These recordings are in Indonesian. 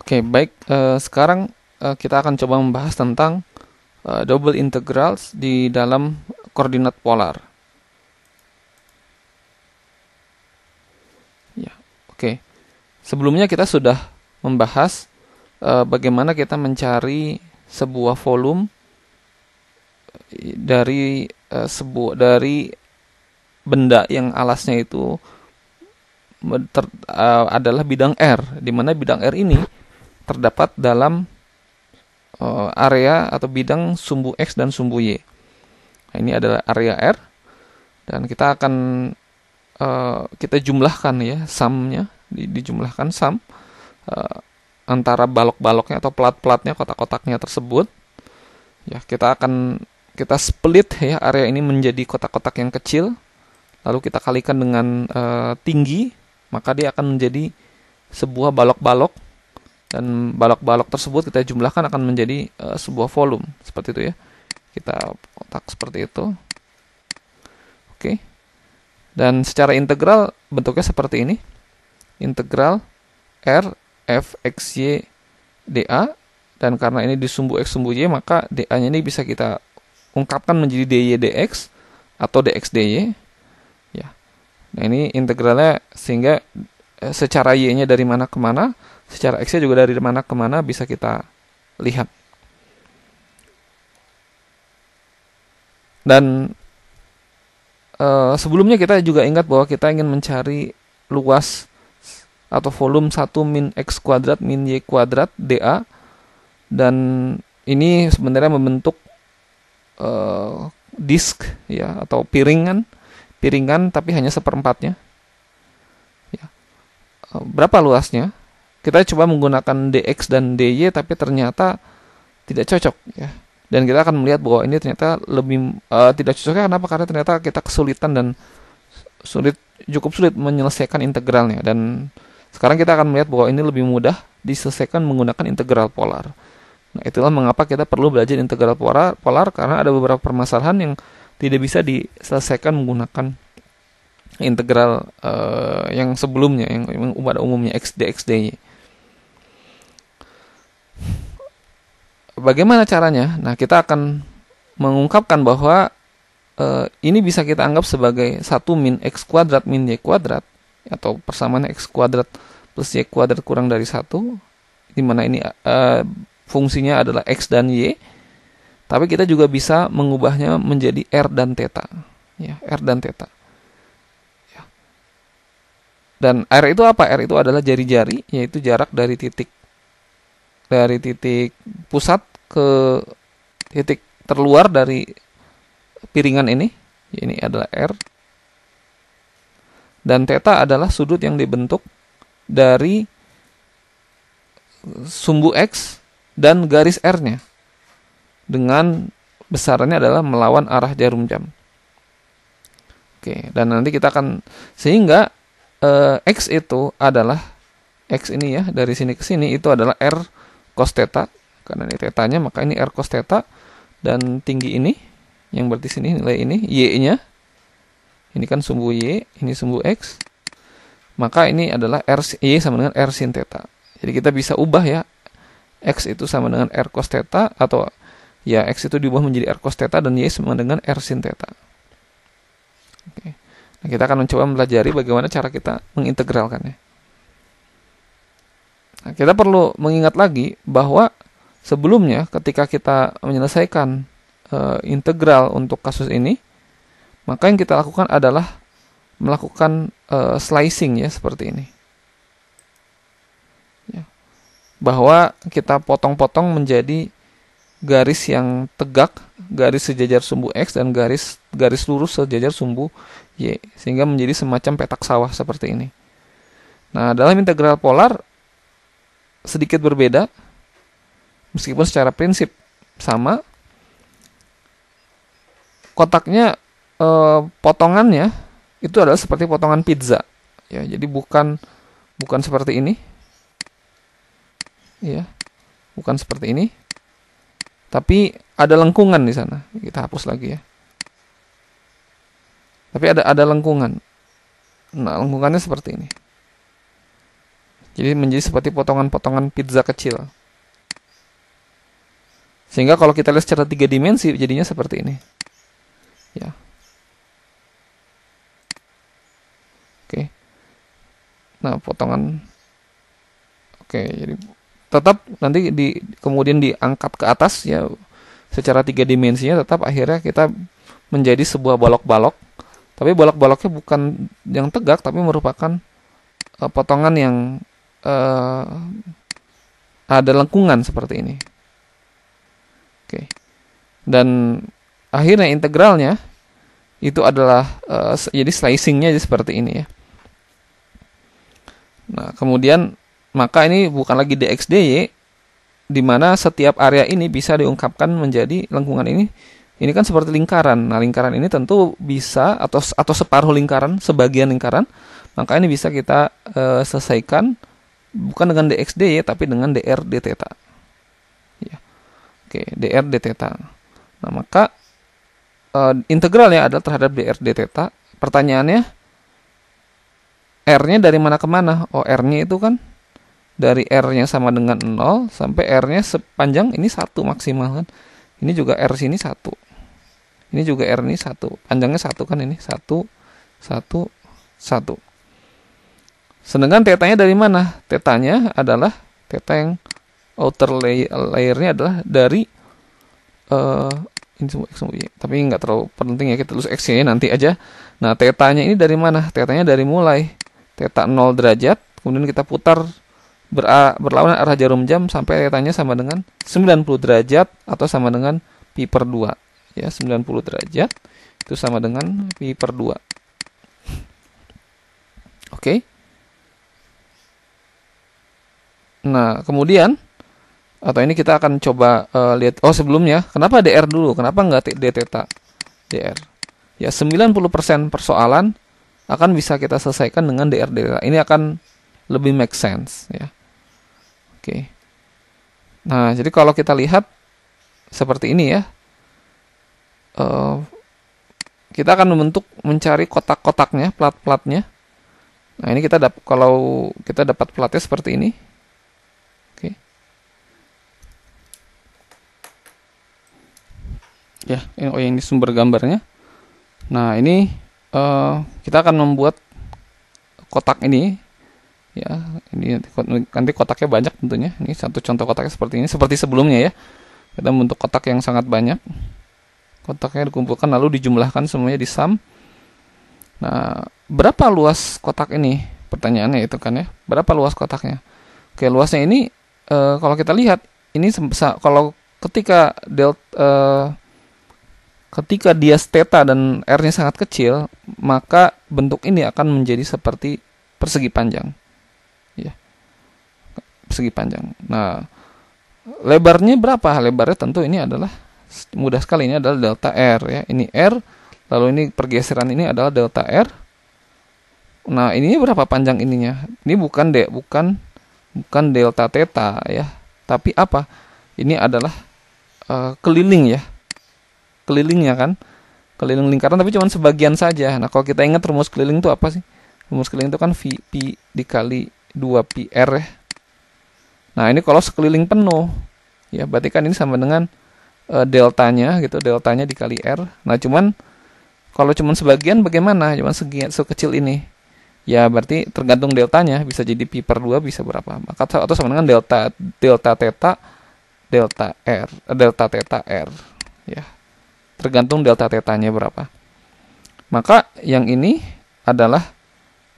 Oke, okay, baik. Uh, sekarang uh, kita akan coba membahas tentang uh, double integrals di dalam koordinat polar. Ya, oke. Okay. Sebelumnya kita sudah membahas uh, bagaimana kita mencari sebuah volume dari uh, sebuah dari benda yang alasnya itu ter, uh, adalah bidang R, di mana bidang R ini terdapat dalam uh, area atau bidang sumbu X dan sumbu Y. Nah, ini adalah area R dan kita akan uh, kita jumlahkan ya sumnya di, dijumlahkan sum uh, antara balok-baloknya atau plat-platnya kotak-kotaknya tersebut ya kita akan kita split ya area ini menjadi kotak-kotak yang kecil lalu kita kalikan dengan uh, tinggi maka dia akan menjadi sebuah balok-balok dan balok-balok tersebut kita jumlahkan akan menjadi uh, sebuah volume seperti itu ya kita kotak seperti itu oke dan secara integral bentuknya seperti ini integral r f x y dA dan karena ini di sumbu X sumbu Y maka DA-nya ini bisa kita ungkapkan menjadi DY DX atau DX DY ya nah ini integralnya sehingga eh, secara Y-nya dari mana ke mana secara X juga dari mana ke mana bisa kita lihat. Dan e, sebelumnya kita juga ingat bahwa kita ingin mencari luas atau volume 1 min x kuadrat min y kuadrat dA dan ini sebenarnya membentuk e, disk ya atau piringan piringan tapi hanya seperempatnya ya. Eh, berapa luasnya kita coba menggunakan dx dan dy tapi ternyata tidak cocok ya dan kita akan melihat bahwa ini ternyata lebih uh, tidak cocoknya apa? karena ternyata kita kesulitan dan sulit cukup sulit menyelesaikan integralnya dan sekarang kita akan melihat bahwa ini lebih mudah diselesaikan menggunakan integral polar. Nah, itulah mengapa kita perlu belajar integral polar, polar karena ada beberapa permasalahan yang tidak bisa diselesaikan menggunakan integral uh, yang sebelumnya yang, umumnya x dx dy. Bagaimana caranya? Nah, kita akan mengungkapkan bahwa e, ini bisa kita anggap sebagai satu min x kuadrat min y kuadrat atau persamaan x kuadrat plus y kuadrat kurang dari satu. di mana ini e, fungsinya adalah x dan y. Tapi kita juga bisa mengubahnya menjadi r dan theta. Ya, r dan theta. Ya. Dan r itu apa? r itu adalah jari-jari yaitu jarak dari titik dari titik pusat ke titik terluar dari piringan ini. Ini adalah R. Dan theta adalah sudut yang dibentuk dari sumbu X dan garis R-nya. Dengan besarnya adalah melawan arah jarum jam. Oke, dan nanti kita akan sehingga eh, x itu adalah x ini ya dari sini ke sini itu adalah r cos theta karena ini tetanya maka ini R cos theta dan tinggi ini yang berarti sini nilai ini Y-nya ini kan sumbu Y, ini sumbu X maka ini adalah R Y sama dengan R sin theta. Jadi kita bisa ubah ya X itu sama dengan R cos theta atau ya X itu diubah menjadi R cos theta dan Y sama dengan R sin theta. Oke. Nah, kita akan mencoba mempelajari bagaimana cara kita mengintegralkannya. Nah, kita perlu mengingat lagi bahwa sebelumnya ketika kita menyelesaikan e, integral untuk kasus ini, maka yang kita lakukan adalah melakukan e, slicing ya seperti ini. Ya. Bahwa kita potong-potong menjadi garis yang tegak, garis sejajar sumbu X dan garis garis lurus sejajar sumbu Y sehingga menjadi semacam petak sawah seperti ini. Nah, dalam integral polar sedikit berbeda meskipun secara prinsip sama kotaknya eh, potongannya itu adalah seperti potongan pizza ya jadi bukan bukan seperti ini ya bukan seperti ini tapi ada lengkungan di sana kita hapus lagi ya tapi ada ada lengkungan nah lengkungannya seperti ini jadi menjadi seperti potongan-potongan pizza kecil sehingga kalau kita lihat secara tiga dimensi jadinya seperti ini. Ya. Oke. Nah, potongan Oke, jadi tetap nanti di kemudian diangkat ke atas ya secara tiga dimensinya tetap akhirnya kita menjadi sebuah balok-balok. Tapi balok-baloknya bukan yang tegak tapi merupakan uh, potongan yang uh, ada lengkungan seperti ini. Oke. Dan akhirnya integralnya itu adalah uh, jadi slicingnya jadi seperti ini ya. Nah, kemudian maka ini bukan lagi dxdy di mana setiap area ini bisa diungkapkan menjadi lengkungan ini ini kan seperti lingkaran. Nah, lingkaran ini tentu bisa atau atau separuh lingkaran, sebagian lingkaran, maka ini bisa kita uh, selesaikan bukan dengan dxdy tapi dengan dr d Oke, dr d theta. Nah, maka eh, integralnya adalah terhadap dr d theta. Pertanyaannya r-nya dari mana ke mana? Oh, r-nya itu kan dari r-nya sama dengan 0 sampai r-nya sepanjang ini satu maksimal kan. Ini juga r sini satu. Ini juga r ini satu. Panjangnya satu kan ini satu satu satu. Sedangkan tetanya dari mana? Tetanya adalah teta yang outer layer layernya adalah dari uh, ini semua x semua y iya. tapi nggak terlalu penting ya kita tulis x nya nanti aja nah tetanya ini dari mana tetanya dari mulai teta 0 derajat kemudian kita putar ber berlawanan arah jarum jam sampai tetanya sama dengan 90 derajat atau sama dengan pi per 2 ya 90 derajat itu sama dengan pi per 2 oke okay. nah kemudian atau ini kita akan coba uh, lihat oh sebelumnya kenapa DR dulu kenapa nggak D theta DR ya 90% persoalan akan bisa kita selesaikan dengan DR theta ini akan lebih make sense ya oke okay. nah jadi kalau kita lihat seperti ini ya uh, kita akan membentuk mencari kotak-kotaknya plat-platnya nah ini kita dapat kalau kita dapat platnya seperti ini ya yang ini oh, sumber gambarnya nah ini uh, kita akan membuat kotak ini ya ini nanti kotaknya banyak tentunya ini satu contoh kotaknya seperti ini seperti sebelumnya ya kita membentuk kotak yang sangat banyak kotaknya dikumpulkan lalu dijumlahkan semuanya di sum nah berapa luas kotak ini pertanyaannya itu kan ya berapa luas kotaknya oke luasnya ini e, kalau kita lihat ini kalau ketika delta eh, Ketika dia steta dan R-nya sangat kecil, maka bentuk ini akan menjadi seperti persegi panjang. Ya. Persegi panjang. Nah, lebarnya berapa? Lebarnya tentu ini adalah mudah sekali ini adalah delta R ya. Ini R, lalu ini pergeseran ini adalah delta R. Nah, ini berapa panjang ininya? Ini bukan D, bukan bukan delta teta, ya, tapi apa? Ini adalah uh, keliling ya kelilingnya kan keliling lingkaran tapi cuma sebagian saja nah kalau kita ingat rumus keliling itu apa sih rumus keliling itu kan v pi dikali 2 pi r ya nah ini kalau sekeliling penuh ya berarti kan ini sama dengan e, deltanya gitu deltanya dikali r nah cuman kalau cuma sebagian bagaimana cuman segi sekecil ini ya berarti tergantung deltanya bisa jadi pi per 2 bisa berapa maka atau sama dengan delta delta theta delta r eh, delta theta r ya tergantung delta tetanya berapa. Maka yang ini adalah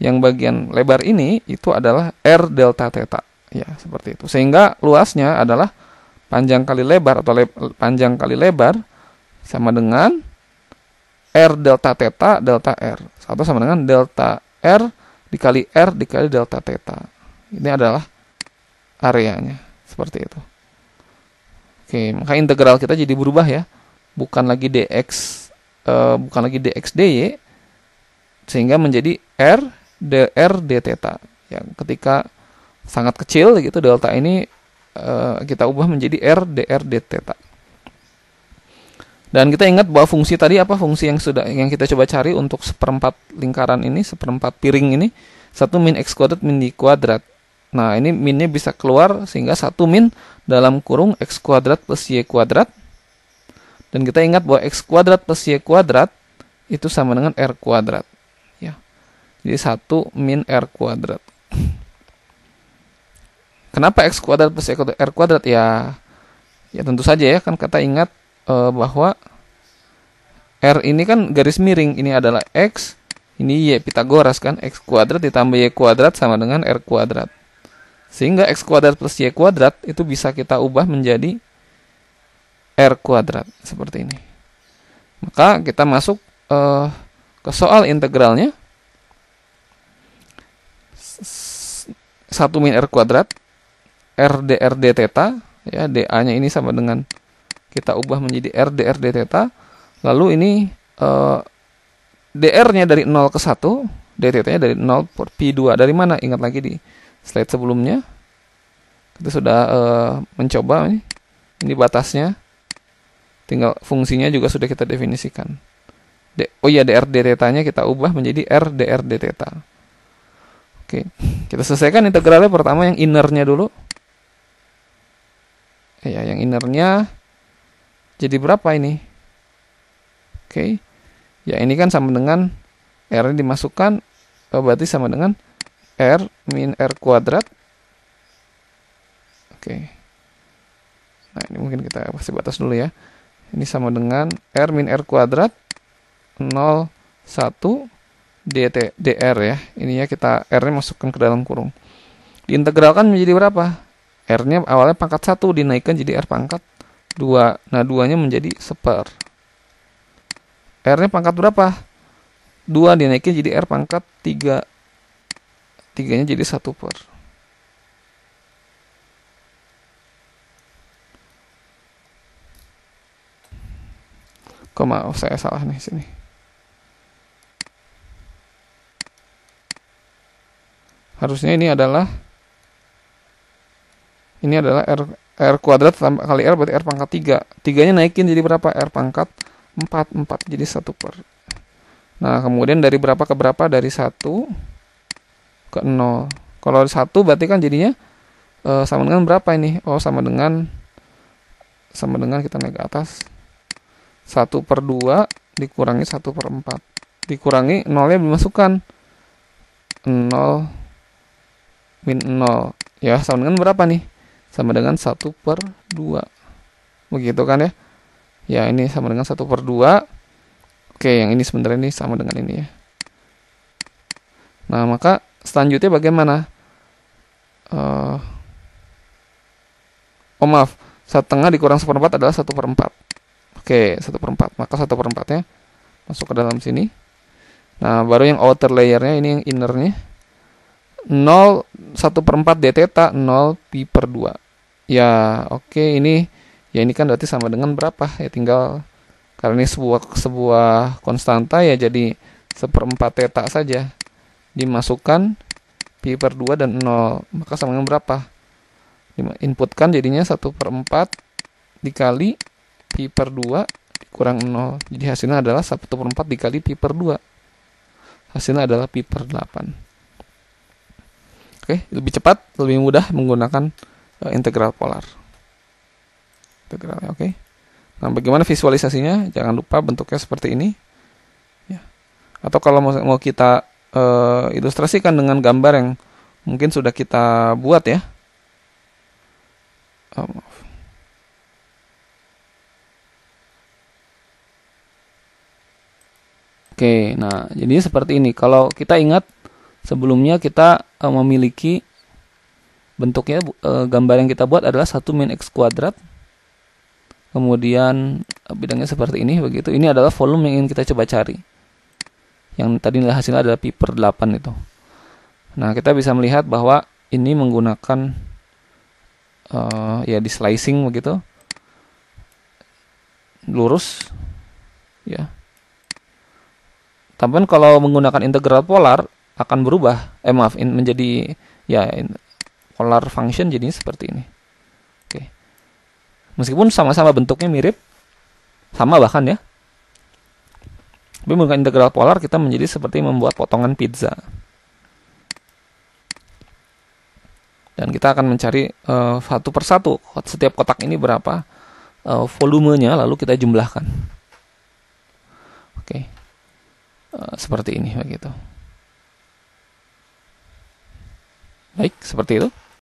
yang bagian lebar ini itu adalah R delta theta. Ya, seperti itu. Sehingga luasnya adalah panjang kali lebar atau le panjang kali lebar sama dengan R delta theta delta R. Atau sama dengan delta R dikali R dikali delta theta. Ini adalah areanya. Seperti itu. Oke, maka integral kita jadi berubah ya bukan lagi dx uh, eh, bukan lagi dx dy sehingga menjadi r dr d theta yang ketika sangat kecil gitu delta ini uh, kita ubah menjadi r dr d theta dan kita ingat bahwa fungsi tadi apa fungsi yang sudah yang kita coba cari untuk seperempat lingkaran ini seperempat piring ini satu min x kuadrat min y kuadrat Nah, ini minnya bisa keluar sehingga satu min dalam kurung x kuadrat plus y kuadrat dan kita ingat bahwa x kuadrat plus y kuadrat itu sama dengan r kuadrat. Ya. Jadi 1 min r kuadrat. Kenapa x kuadrat plus r kuadrat? Ya, ya tentu saja ya kan kita ingat e, bahwa r ini kan garis miring. Ini adalah x, ini y Pitagoras kan x kuadrat ditambah y kuadrat sama dengan r kuadrat. Sehingga x kuadrat plus y kuadrat itu bisa kita ubah menjadi R kuadrat seperti ini. Maka kita masuk uh, ke soal integralnya. 1 min R kuadrat R dr d theta ya dA-nya ini sama dengan kita ubah menjadi R dr d theta lalu ini eh, dr-nya dari 0 ke 1 d theta-nya dari 0 per pi2 dari mana ingat lagi di slide sebelumnya kita sudah eh, mencoba ini ini batasnya Tinggal fungsinya juga sudah kita definisikan. D oh iya dr dtanya kita ubah menjadi r dr theta. Oke, kita selesaikan integralnya pertama yang innernya dulu. Ya, yang innernya jadi berapa ini? Oke. Ya, ini kan sama dengan r dimasukkan oh, berarti sama dengan r min r kuadrat. Oke. Nah, ini mungkin kita pasti batas dulu ya. Ini sama dengan R min R kuadrat 0, 1, dt, dr ya. Ininya kita R-nya masukkan ke dalam kurung. Diintegralkan menjadi berapa? R-nya awalnya pangkat 1, dinaikkan jadi R pangkat 2. Nah, 2-nya menjadi seper. R-nya pangkat berapa? 2 dinaikin jadi R pangkat 3. 3-nya jadi 1 per Kok maaf oh, saya salah nih sini. Harusnya ini adalah ini adalah R, R kuadrat kali R berarti R pangkat 3. Tiganya naikin jadi berapa? R pangkat 4. 4 jadi satu per. Nah, kemudian dari berapa ke berapa? Dari satu ke nol Kalau satu berarti kan jadinya e, sama dengan berapa ini? Oh, sama dengan sama dengan kita naik ke atas 1 per 2 dikurangi 1 per 4 dikurangi 0 yang dimasukkan 0 min 0 ya sama dengan berapa nih sama dengan 1 per 2 begitu kan ya ya ini sama dengan 1 per 2 oke yang ini sebenarnya ini sama dengan ini ya nah maka selanjutnya bagaimana uh, oh maaf setengah dikurang seperempat adalah 1 per 4 Oke, satu per empat. Maka satu per empatnya masuk ke dalam sini. Nah, baru yang outer layernya ini yang innernya 0 1 per 4 d theta 0 pi per 2 ya oke okay, ini ya ini kan berarti sama dengan berapa ya tinggal karena ini sebuah sebuah konstanta ya jadi seperempat theta saja dimasukkan pi per 2 dan 0 maka sama dengan berapa inputkan jadinya 1 per 4 dikali pi per 2 kurang 0. Jadi hasilnya adalah 1 per 4 dikali pi per 2. Hasilnya adalah pi per 8. Oke, lebih cepat, lebih mudah menggunakan uh, integral polar. integral oke. Okay. Nah, bagaimana visualisasinya? Jangan lupa bentuknya seperti ini. Ya. Atau kalau mau, mau kita uh, ilustrasikan dengan gambar yang mungkin sudah kita buat ya. Oh, maaf. Oke, nah jadi seperti ini. Kalau kita ingat sebelumnya kita uh, memiliki bentuknya uh, gambar yang kita buat adalah 1 min x kuadrat. Kemudian eh, bidangnya seperti ini begitu. Ini adalah volume yang ingin kita coba cari. Yang tadi hasilnya adalah pi per 8 itu. Nah, kita bisa melihat bahwa ini menggunakan uh, ya di slicing begitu. Lurus ya. Tapi kalau menggunakan integral polar akan berubah, eh maaf, in, menjadi ya in, polar function jadi seperti ini. Oke. Meskipun sama-sama bentuknya mirip, sama bahkan ya. Tapi menggunakan integral polar kita menjadi seperti membuat potongan pizza. Dan kita akan mencari uh, satu persatu setiap kotak ini berapa uh, volumenya lalu kita jumlahkan. Oke. Eh, seperti ini begitu. Baik, seperti itu.